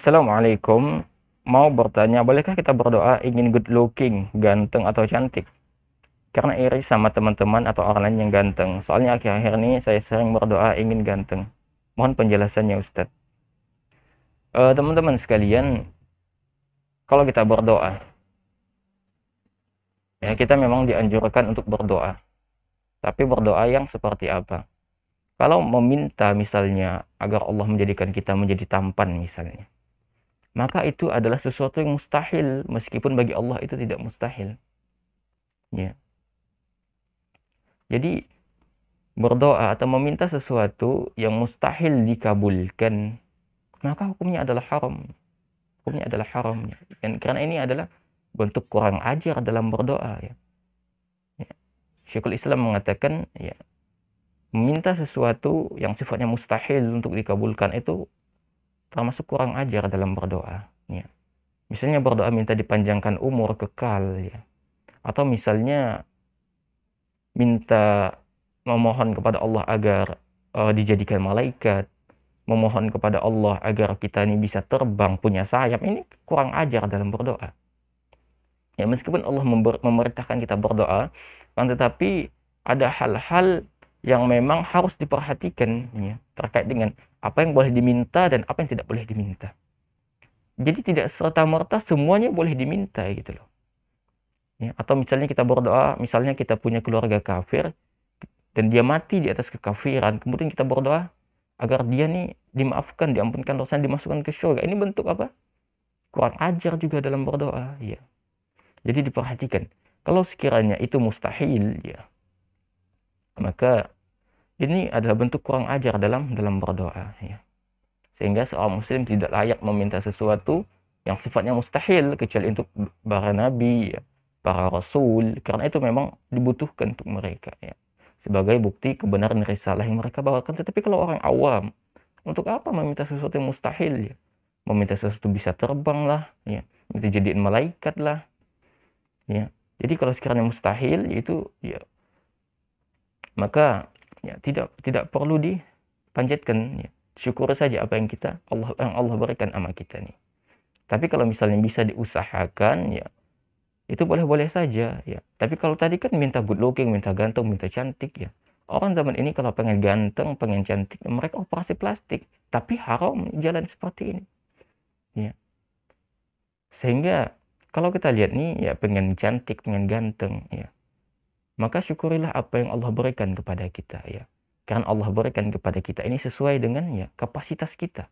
Assalamualaikum mau bertanya bolehkah kita berdoa ingin good looking ganteng atau cantik karena iri sama teman-teman atau orang lain yang ganteng soalnya akhir-akhir ini saya sering berdoa ingin ganteng mohon penjelasannya Ustadz uh, eh, teman-teman sekalian kalau kita berdoa ya kita memang dianjurkan untuk berdoa tapi berdoa yang seperti apa kalau meminta misalnya agar Allah menjadikan kita menjadi tampan misalnya maka itu adalah sesuatu yang mustahil meskipun bagi Allah itu tidak mustahil ya jadi berdoa atau meminta sesuatu yang mustahil dikabulkan maka hukumnya adalah haram hukumnya adalah haram ya. dan karena ini adalah bentuk kurang ajar dalam berdoa ya, ya. Syekhul Islam mengatakan ya meminta sesuatu yang sifatnya mustahil untuk dikabulkan itu termasuk kurang ajar dalam berdoa ya misalnya berdoa minta dipanjangkan umur kekal ya atau misalnya minta memohon kepada Allah agar uh, dijadikan malaikat memohon kepada Allah agar kita ini bisa terbang punya sayap ini kurang ajar dalam berdoa ya meskipun Allah memerintahkan kita berdoa tetapi ada hal-hal yang memang harus diperhatikan ya, terkait dengan apa yang boleh diminta dan apa yang tidak boleh diminta. Jadi tidak serta merta semuanya boleh diminta gitu loh. Ya, atau misalnya kita berdoa, misalnya kita punya keluarga kafir dan dia mati di atas kekafiran, kemudian kita berdoa agar dia nih dimaafkan, diampunkan dosanya, dimasukkan ke syurga. Ini bentuk apa? Kurang ajar juga dalam berdoa, ya. Jadi diperhatikan. Kalau sekiranya itu mustahil, ya, maka ini adalah bentuk kurang ajar dalam dalam berdoa ya. sehingga seorang muslim tidak layak meminta sesuatu yang sifatnya mustahil kecuali untuk para nabi ya, para rasul karena itu memang dibutuhkan untuk mereka ya sebagai bukti kebenaran risalah yang mereka bawakan tetapi kalau orang awam untuk apa meminta sesuatu yang mustahil ya? meminta sesuatu bisa terbang lah ya minta jadiin malaikat lah ya jadi kalau sekiranya mustahil itu ya maka ya tidak tidak perlu dipanjatkan ya. syukur saja apa yang kita Allah yang Allah berikan sama kita nih tapi kalau misalnya bisa diusahakan ya itu boleh-boleh saja ya tapi kalau tadi kan minta good looking minta ganteng minta cantik ya orang zaman ini kalau pengen ganteng pengen cantik mereka operasi plastik tapi haram jalan seperti ini ya sehingga kalau kita lihat nih ya pengen cantik pengen ganteng ya maka syukurilah apa yang Allah berikan kepada kita ya. Karena Allah berikan kepada kita ini sesuai dengan ya kapasitas kita.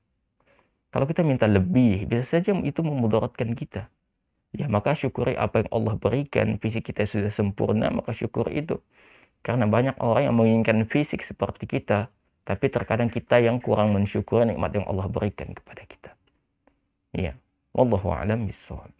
Kalau kita minta lebih, bisa saja itu memudaratkan kita. Ya, maka syukuri apa yang Allah berikan, fisik kita sudah sempurna, maka syukur itu. Karena banyak orang yang menginginkan fisik seperti kita, tapi terkadang kita yang kurang mensyukuri nikmat yang Allah berikan kepada kita. Ya, wallahu a'lam bisawab